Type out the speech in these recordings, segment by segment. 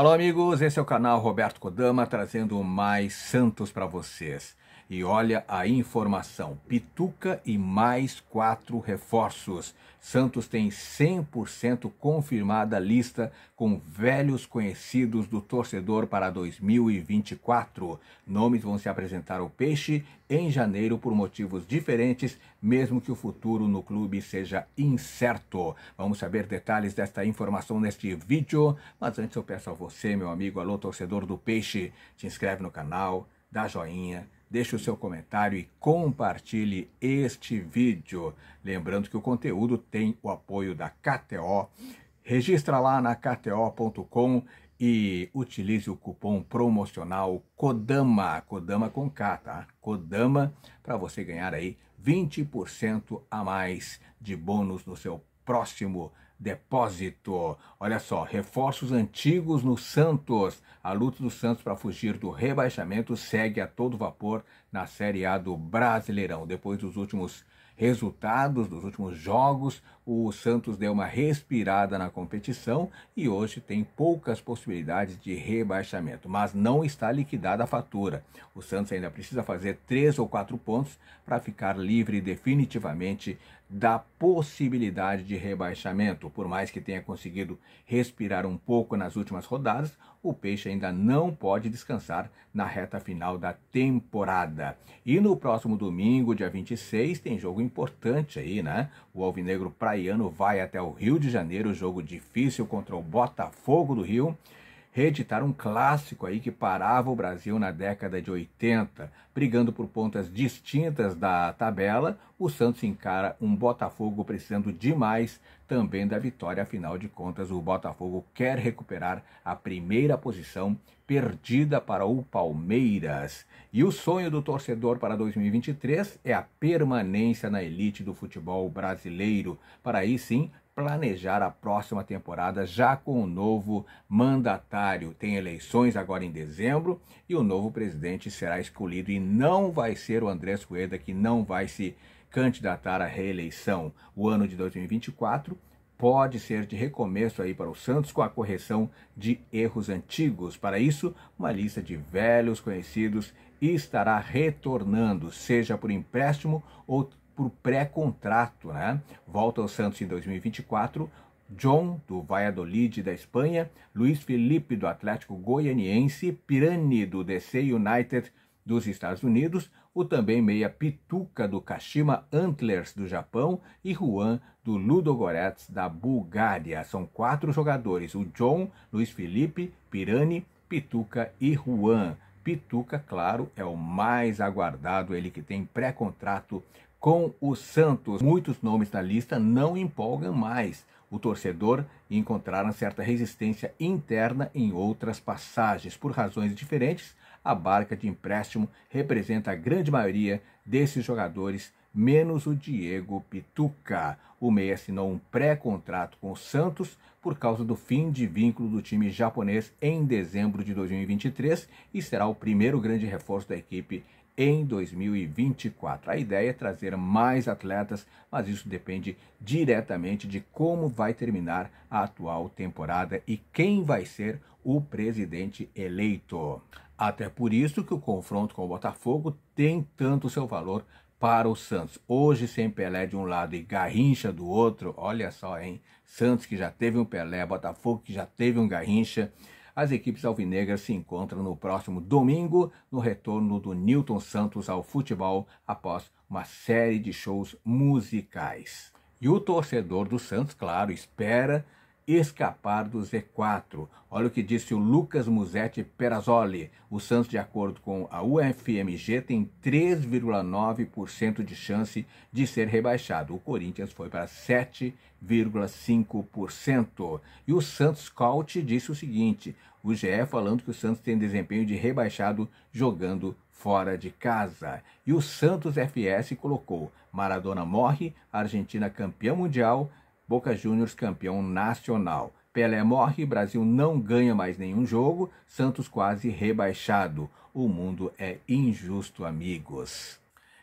Alô, amigos, esse é o canal Roberto Kodama trazendo mais Santos para vocês. E olha a informação: Pituca e mais quatro reforços. Santos tem 100% confirmada a lista com velhos conhecidos do torcedor para 2024. Nomes vão se apresentar ao Peixe em janeiro por motivos diferentes, mesmo que o futuro no clube seja incerto. Vamos saber detalhes desta informação neste vídeo, mas antes eu peço a você, meu amigo, alô torcedor do Peixe, te inscreve no canal dá joinha, deixe o seu comentário e compartilhe este vídeo. Lembrando que o conteúdo tem o apoio da KTO. Registra lá na kto.com e utilize o cupom promocional Kodama, Kodama com K, tá? Kodama para você ganhar aí 20% a mais de bônus no seu próximo depósito. Olha só, reforços antigos no Santos. A luta do Santos para fugir do rebaixamento segue a todo vapor na Série A do Brasileirão. Depois dos últimos resultados, dos últimos jogos, o Santos deu uma respirada na competição e hoje tem poucas possibilidades de rebaixamento, mas não está liquidada a fatura. O Santos ainda precisa fazer três ou quatro pontos para ficar livre definitivamente da possibilidade de rebaixamento. Por mais que tenha conseguido respirar um pouco nas últimas rodadas, o Peixe ainda não pode descansar na reta final da temporada. E no próximo domingo, dia 26, tem jogo importante aí, né? O Alvinegro Praiano vai até o Rio de Janeiro, jogo difícil contra o Botafogo do Rio reeditar um clássico aí que parava o Brasil na década de 80. Brigando por pontas distintas da tabela, o Santos encara um Botafogo precisando demais também da vitória. Afinal de contas, o Botafogo quer recuperar a primeira posição perdida para o Palmeiras. E o sonho do torcedor para 2023 é a permanência na elite do futebol brasileiro. Para aí sim planejar a próxima temporada já com o novo mandatário. Tem eleições agora em dezembro e o novo presidente será escolhido e não vai ser o Andrés Rueda que não vai se candidatar à reeleição. O ano de 2024 pode ser de recomeço aí para o Santos com a correção de erros antigos. Para isso, uma lista de velhos conhecidos estará retornando, seja por empréstimo ou por pré-contrato. Né? Volta ao Santos em 2024. John, do Valladolid da Espanha, Luiz Felipe, do Atlético Goianiense, Pirani, do DC United dos Estados Unidos, o também meia Pituca, do Kashima Antlers, do Japão, e Juan, do Ludogorets, da Bulgária. São quatro jogadores, o John, Luiz Felipe, Pirani, Pituca e Juan. Pituca, claro, é o mais aguardado, ele que tem pré-contrato com o Santos, muitos nomes na lista não empolgam mais o torcedor e encontraram certa resistência interna em outras passagens. Por razões diferentes, a barca de empréstimo representa a grande maioria desses jogadores, menos o Diego Pituca. O meia assinou um pré-contrato com o Santos por causa do fim de vínculo do time japonês em dezembro de 2023 e será o primeiro grande reforço da equipe em 2024. A ideia é trazer mais atletas, mas isso depende diretamente de como vai terminar a atual temporada e quem vai ser o presidente eleito. Até por isso que o confronto com o Botafogo tem tanto seu valor para o Santos. Hoje, sem Pelé de um lado e Garrincha do outro, olha só, hein? Santos que já teve um Pelé, Botafogo que já teve um Garrincha. As equipes alvinegras se encontram no próximo domingo no retorno do Newton Santos ao futebol após uma série de shows musicais. E o torcedor do Santos, claro, espera escapar do Z4. Olha o que disse o Lucas Musetti Perazoli: O Santos, de acordo com a UFMG, tem 3,9% de chance de ser rebaixado. O Corinthians foi para 7,5%. E o Santos Couch disse o seguinte: o GE falando que o Santos tem desempenho de rebaixado jogando fora de casa. E o Santos FS colocou: Maradona morre, Argentina campeã mundial, Boca Juniors campeão nacional. Pelé morre, Brasil não ganha mais nenhum jogo, Santos quase rebaixado. O mundo é injusto, amigos.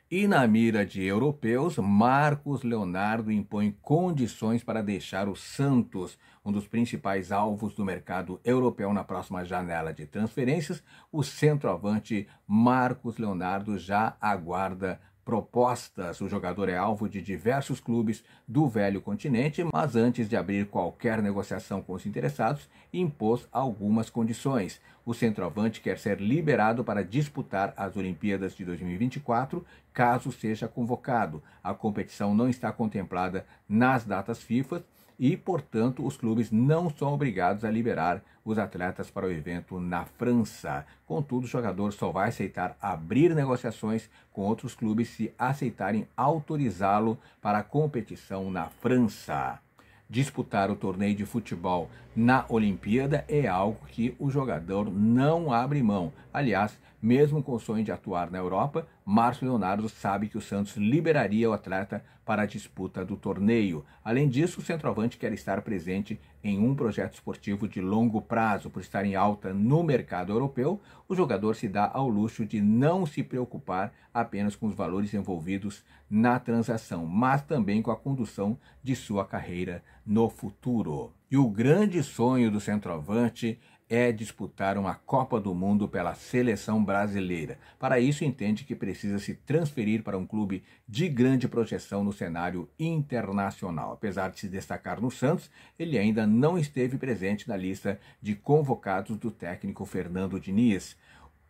E na mira de europeus, Marcos Leonardo impõe condições para deixar o Santos, um dos principais alvos do mercado europeu na próxima janela de transferências. O centroavante Marcos Leonardo já aguarda propostas. O jogador é alvo de diversos clubes do velho continente, mas antes de abrir qualquer negociação com os interessados, impôs algumas condições. O centroavante quer ser liberado para disputar as Olimpíadas de 2024, caso seja convocado. A competição não está contemplada nas datas FIFA e, portanto, os clubes não são obrigados a liberar os atletas para o evento na França. Contudo, o jogador só vai aceitar abrir negociações com outros clubes se aceitarem autorizá-lo para a competição na França. Disputar o torneio de futebol na Olimpíada é algo que o jogador não abre mão. Aliás, mesmo com o sonho de atuar na Europa, Márcio Leonardo sabe que o Santos liberaria o atleta para a disputa do torneio. Além disso, o centroavante quer estar presente em um projeto esportivo de longo prazo. Por estar em alta no mercado europeu, o jogador se dá ao luxo de não se preocupar apenas com os valores envolvidos na transação, mas também com a condução de sua carreira no futuro. E o grande sonho do centroavante é disputar uma Copa do Mundo pela seleção brasileira. Para isso, entende que precisa se transferir para um clube de grande projeção no cenário internacional. Apesar de se destacar no Santos, ele ainda não esteve presente na lista de convocados do técnico Fernando Diniz.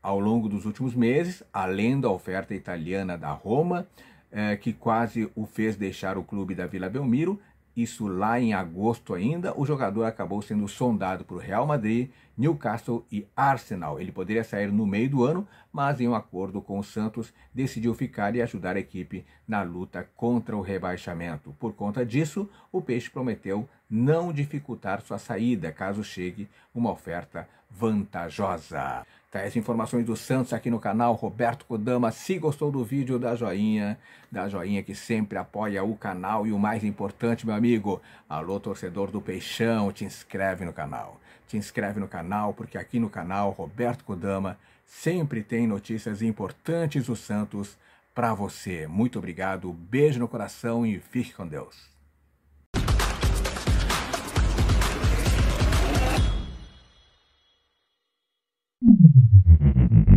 Ao longo dos últimos meses, além da oferta italiana da Roma, eh, que quase o fez deixar o clube da Vila Belmiro, isso lá em agosto ainda, o jogador acabou sendo sondado o Real Madrid, Newcastle e Arsenal. Ele poderia sair no meio do ano, mas em um acordo com o Santos, decidiu ficar e ajudar a equipe na luta contra o rebaixamento. Por conta disso, o Peixe prometeu não dificultar sua saída caso chegue uma oferta vantajosa. Tá, as informações do Santos aqui no canal, Roberto Kodama. Se gostou do vídeo, dá joinha, dá joinha que sempre apoia o canal. E o mais importante, meu amigo, alô torcedor do Peixão, te inscreve no canal. Te inscreve no canal, porque aqui no canal, Roberto Kodama sempre tem notícias importantes do Santos para você. Muito obrigado, beijo no coração e fique com Deus. Mm-hmm.